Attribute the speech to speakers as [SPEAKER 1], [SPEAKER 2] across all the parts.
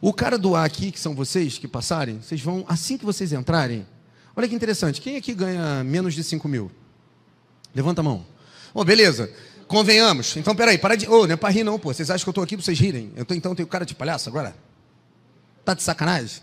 [SPEAKER 1] O cara do A aqui, que são vocês que passarem, vocês vão, assim que vocês entrarem, olha que interessante, quem aqui ganha menos de 5 mil? Levanta a mão. Ô, oh, beleza, convenhamos. Então, peraí, para de. Ô, oh, não é para rir, não, pô. Vocês acham que eu estou aqui para vocês rirem? Eu tô, então tenho cara de palhaço agora? Tá de sacanagem?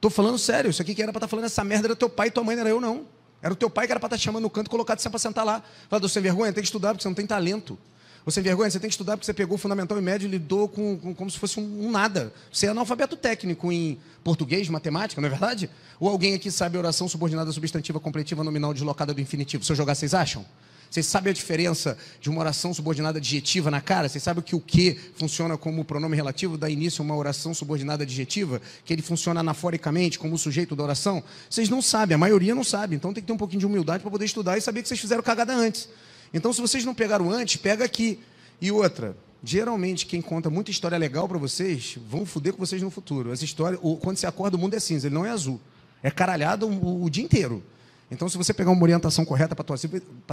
[SPEAKER 1] Tô falando sério, isso aqui que era para estar tá falando essa merda era teu pai e tua mãe, não era eu, não. Era o teu pai que era para estar tá chamando no canto e colocar você para sentar lá. Falar, você sem vergonha, tem que estudar porque você não tem talento. Você sem vergonha, você tem que estudar porque você pegou o fundamental e médio e lidou com, com como se fosse um, um, nada. Você é analfabeto técnico em português, matemática, não é verdade? Ou alguém aqui sabe oração subordinada, substantiva, completiva, nominal, deslocada do infinitivo? Se eu jogar, vocês acham? Vocês sabem a diferença de uma oração subordinada adjetiva na cara? Vocês sabem que o que funciona como pronome relativo, dá início a uma oração subordinada adjetiva, que ele funciona anaforicamente como o sujeito da oração? Vocês não sabem, a maioria não sabe. Então tem que ter um pouquinho de humildade para poder estudar e saber que vocês fizeram cagada antes. Então, se vocês não pegaram antes, pega aqui. E outra, geralmente quem conta muita história legal para vocês, vão fuder com vocês no futuro. Essa história, quando você acorda, o mundo é cinza, ele não é azul. É caralhado o, o dia inteiro. Então, se você pegar uma orientação correta para a tua,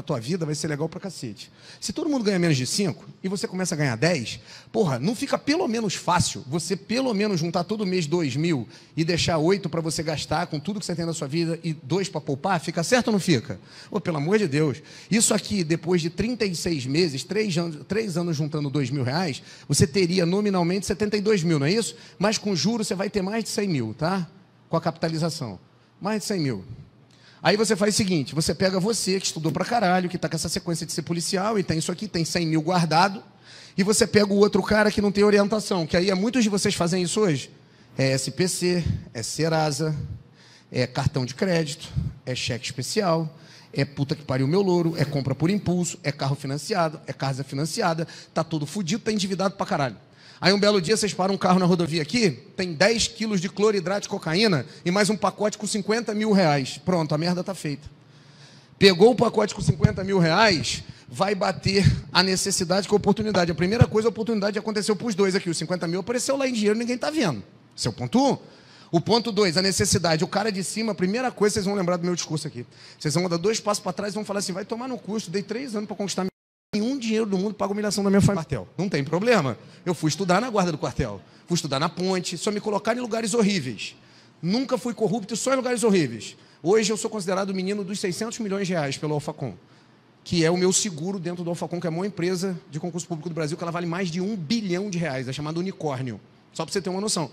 [SPEAKER 1] tua vida, vai ser legal para cacete. Se todo mundo ganha menos de 5 e você começa a ganhar 10, porra, não fica pelo menos fácil você pelo menos juntar todo mês 2 mil e deixar 8 para você gastar com tudo que você tem na sua vida e 2 para poupar? Fica certo ou não fica? Oh, pelo amor de Deus. Isso aqui, depois de 36 meses, 3 anos, 3 anos juntando 2 mil reais, você teria nominalmente 72 mil, não é isso? Mas com juros você vai ter mais de 100 mil, tá? Com a capitalização. Mais de 100 mil. Aí você faz o seguinte: você pega você, que estudou pra caralho, que tá com essa sequência de ser policial e tem isso aqui, tem 100 mil guardado, e você pega o outro cara que não tem orientação, que aí é muitos de vocês fazem isso hoje. É SPC, é Serasa, é cartão de crédito, é cheque especial, é puta que pariu meu louro, é compra por impulso, é carro financiado, é casa financiada, tá todo fudido, tá endividado pra caralho. Aí um belo dia vocês param um carro na rodovia aqui, tem 10 quilos de cloridrato de cocaína e mais um pacote com 50 mil reais. Pronto, a merda está feita. Pegou o pacote com 50 mil reais, vai bater a necessidade com a oportunidade. A primeira coisa, a oportunidade aconteceu para os dois aqui. Os 50 mil apareceu lá em dinheiro, ninguém está vendo. Seu é ponto um. O ponto dois, a necessidade. O cara de cima, a primeira coisa, vocês vão lembrar do meu discurso aqui. Vocês vão dar dois passos para trás e vão falar assim: vai tomar no custo, dei três anos para conquistar nenhum dinheiro do mundo para a humilhação da minha família. Quartel. Não tem problema. Eu fui estudar na guarda do quartel. Fui estudar na ponte. Só me colocaram em lugares horríveis. Nunca fui corrupto, só em lugares horríveis. Hoje eu sou considerado o menino dos 600 milhões de reais pelo Alfacom, que é o meu seguro dentro do Alfacom, que é a maior empresa de concurso público do Brasil, que ela vale mais de um bilhão de reais. É chamada unicórnio. Só para você ter uma noção.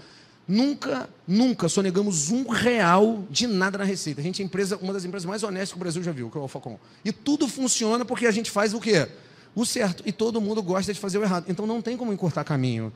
[SPEAKER 1] Nunca, nunca sonegamos um real de nada na Receita. A gente é empresa, uma das empresas mais honestas que o Brasil já viu, que é o Alfacom. E tudo funciona porque a gente faz o quê? o certo e todo mundo gosta de fazer o errado. Então não tem como encurtar caminho.